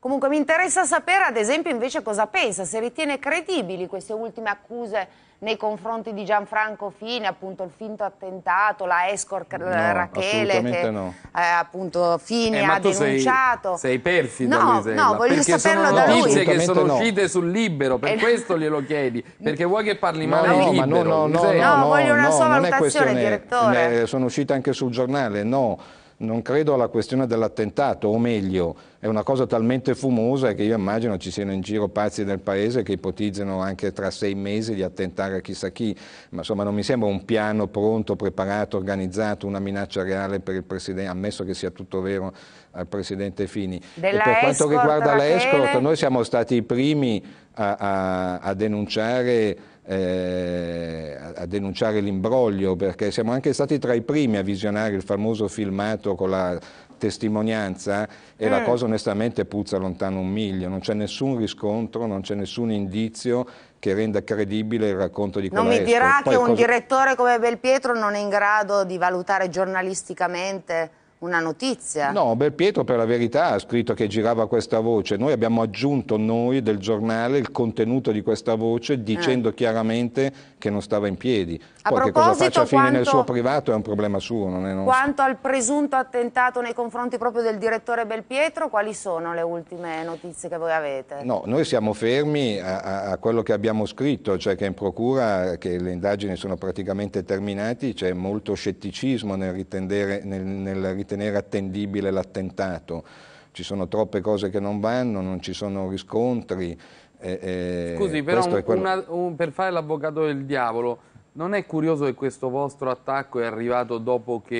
Comunque mi interessa sapere ad esempio invece cosa pensa, se ritiene credibili queste ultime accuse nei confronti di Gianfranco Fini, appunto il finto attentato, la escort no, Rachele che no. eh, appunto Fini eh, ha denunciato. Sei, sei perfido, no, Lisella, no, voglio saperlo da lui. notizie che sono no. uscite sul libero, per eh, questo glielo chiedi, perché vuoi che parli male no, di libero? No, no, no, no, voglio una sua valutazione, direttore. sono uscite anche sul giornale, no non credo alla questione dell'attentato, o meglio, è una cosa talmente fumosa che io immagino ci siano in giro pazzi nel paese che ipotizzano anche tra sei mesi di attentare a chissà chi, ma insomma non mi sembra un piano pronto, preparato, organizzato, una minaccia reale per il Presidente, ammesso che sia tutto vero al eh, Presidente Fini. Della e per quanto riguarda l'escort, noi siamo stati i primi a, a, a denunciare eh, a, denunciare l'imbroglio, perché siamo anche stati tra i primi a visionare il famoso filmato con la testimonianza e eh. la mm. cosa onestamente puzza lontano un miglio, non c'è nessun riscontro, non c'è nessun indizio che renda credibile il racconto di quella Non mi dirà Poi che un cosa... direttore come Belpietro non è in grado di valutare giornalisticamente una notizia. No, Belpietro per la verità ha scritto che girava questa voce. Noi abbiamo aggiunto noi del giornale il contenuto di questa voce dicendo eh. chiaramente che non stava in piedi. A Poi che cosa faccia fine quanto, nel suo privato è un problema suo, non è nostro. Quanto al presunto attentato nei confronti proprio del direttore Belpietro, quali sono le ultime notizie che voi avete? No, noi siamo fermi a, a quello che abbiamo scritto, cioè che in procura, che le indagini sono praticamente terminate, c'è molto scetticismo nel ritendere, nel, nel ritendere tenere attendibile l'attentato. Ci sono troppe cose che non vanno, non ci sono riscontri. Eh, Scusi, però un, quello... una, un, per fare l'avvocato del diavolo, non è curioso che questo vostro attacco è arrivato dopo che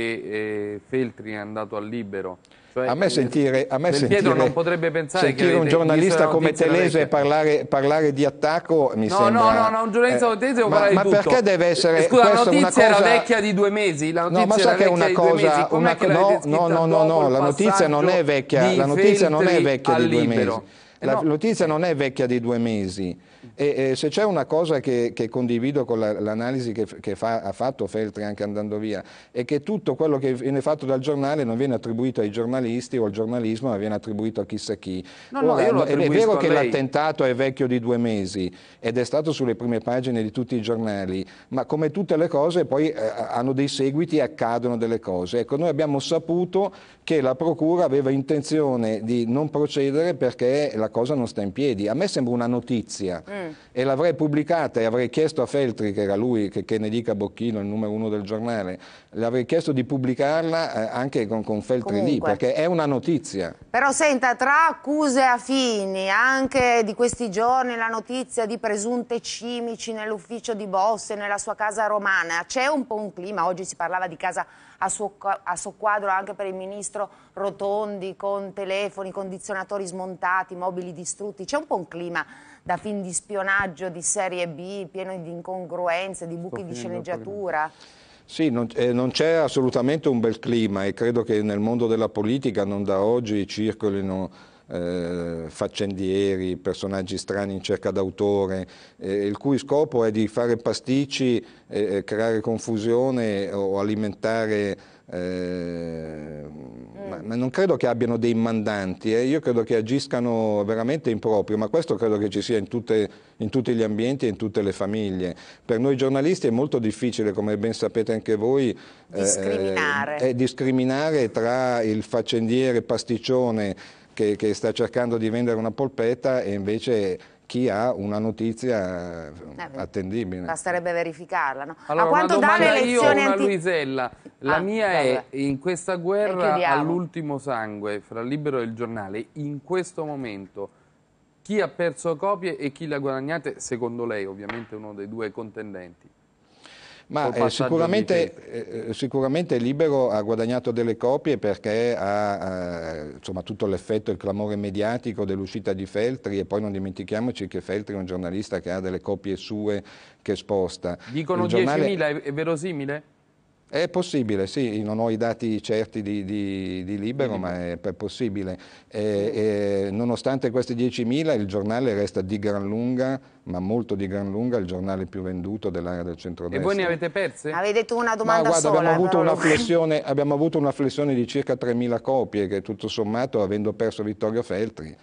eh, Feltri è andato al libero? Cioè, a me eh, sentire, a me sentire, sentire un giornalista come Telese parlare, parlare, di attacco mi no, sembra... No, no, no, un giornalista come Telese può parlare di ma tutto. Ma perché deve essere... Eh, scusa, la notizia era vecchia di due mesi, la notizia no, ma sa che è una cosa, una... no, no, no, no, no, la notizia non è vecchia, la notizia non è vecchia di due mesi. Eh, la no. notizia non è vecchia di due mesi e, e se c'è una cosa che, che condivido con l'analisi la, che, che fa, ha fatto Feltri anche andando via è che tutto quello che viene fatto dal giornale non viene attribuito ai giornalisti o al giornalismo ma viene attribuito a chissà chi. No, no, Ora, è vero che l'attentato è vecchio di due mesi ed è stato sulle prime pagine di tutti i giornali ma come tutte le cose poi eh, hanno dei seguiti e accadono delle cose. Ecco, noi abbiamo saputo che la Procura aveva intenzione di non procedere perché la cosa non sta in piedi. A me sembra una notizia mm. e l'avrei pubblicata e avrei chiesto a Feltri, che era lui, che, che ne dica Bocchino, il numero uno del giornale, l'avrei chiesto di pubblicarla eh, anche con, con Feltri Comunque. lì, perché è una notizia. Però senta, tra accuse a fini, anche di questi giorni la notizia di presunte cimici nell'ufficio di Bosse, nella sua casa romana, c'è un po' un clima, oggi si parlava di casa romana, a suo, a suo quadro anche per il ministro rotondi, con telefoni, condizionatori smontati, mobili distrutti. C'è un po' un clima da film di spionaggio di serie B, pieno di incongruenze, di buchi di sceneggiatura. Sì, non, eh, non c'è assolutamente un bel clima e credo che nel mondo della politica non da oggi circolino eh, faccendieri, personaggi strani in cerca d'autore, eh, il cui scopo è di fare pasticci, eh, creare confusione o alimentare... Eh, ma, mm. ma, non credo che abbiano dei mandanti, eh. io credo che agiscano veramente in proprio, ma questo credo che ci sia in, tutte, in tutti gli ambienti e in tutte le famiglie. Per noi giornalisti è molto difficile, come ben sapete anche voi, eh, discriminare, discriminare tra il faccendiere pasticcione che, che sta cercando di vendere una polpetta e invece chi ha una notizia eh, attendibile. Basterebbe verificarla. No? Allora, a quanto dà l'elezione anti... Luisella, la ah, mia vabbè. è in questa guerra all'ultimo sangue fra Libero e il giornale, in questo momento chi ha perso copie e chi le ha guadagnate, secondo lei ovviamente uno dei due contendenti? Ma eh, eh, eh, sicuramente, eh, sicuramente, Libero ha guadagnato delle copie perché ha, eh, insomma, tutto l'effetto e il clamore mediatico dell'uscita di Feltri e poi non dimentichiamoci che Feltri è un giornalista che ha delle copie sue che sposta. Dicono giornale... 10.000, è verosimile? È possibile, sì, non ho i dati certi di, di, di Libero, ma è possibile. E, e, nonostante questi 10.000, il giornale resta di gran lunga, ma molto di gran lunga, il giornale più venduto dell'area del centro-destra. E voi ne avete perse? Avete tu una domanda ma, guarda, sola. Abbiamo avuto, una flessione, abbiamo avuto una flessione di circa 3.000 copie, che tutto sommato, avendo perso Vittorio Feltri,